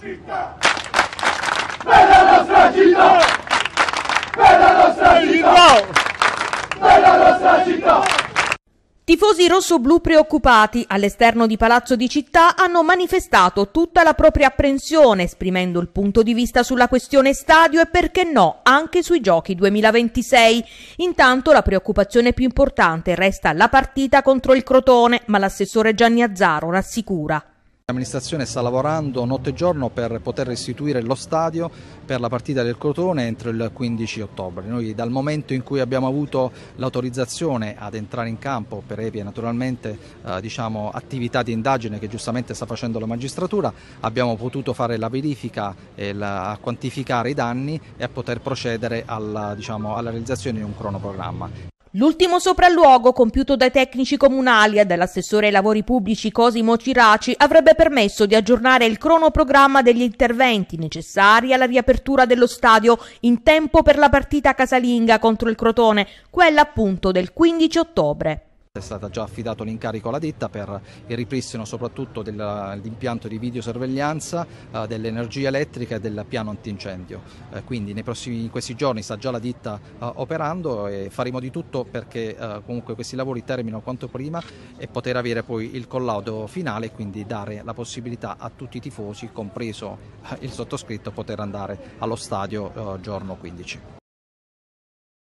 città! Per la nostra città! Per la nostra città! Per la nostra città! Tifosi rosso-blu preoccupati all'esterno di Palazzo di Città hanno manifestato tutta la propria apprensione, esprimendo il punto di vista sulla questione stadio e perché no anche sui giochi 2026. Intanto la preoccupazione più importante resta la partita contro il Crotone, ma l'assessore Gianni Azzaro rassicura. L'amministrazione sta lavorando notte e giorno per poter restituire lo stadio per la partita del Crotone entro il 15 ottobre. Noi dal momento in cui abbiamo avuto l'autorizzazione ad entrare in campo per Evie naturalmente eh, diciamo, attività di indagine che giustamente sta facendo la magistratura, abbiamo potuto fare la verifica la, a quantificare i danni e a poter procedere alla, diciamo, alla realizzazione di un cronoprogramma. L'ultimo sopralluogo compiuto dai tecnici comunali e dall'assessore ai lavori pubblici Cosimo Ciraci avrebbe permesso di aggiornare il cronoprogramma degli interventi necessari alla riapertura dello stadio in tempo per la partita casalinga contro il Crotone, quella appunto del 15 ottobre. È stato già affidato l'incarico alla ditta per il ripristino soprattutto dell'impianto di videosorveglianza, eh, dell'energia elettrica e del piano antincendio. Eh, quindi prossimi, in questi giorni sta già la ditta eh, operando e faremo di tutto perché eh, comunque questi lavori terminino quanto prima e poter avere poi il collaudo finale e quindi dare la possibilità a tutti i tifosi, compreso il sottoscritto, poter andare allo stadio giorno 15.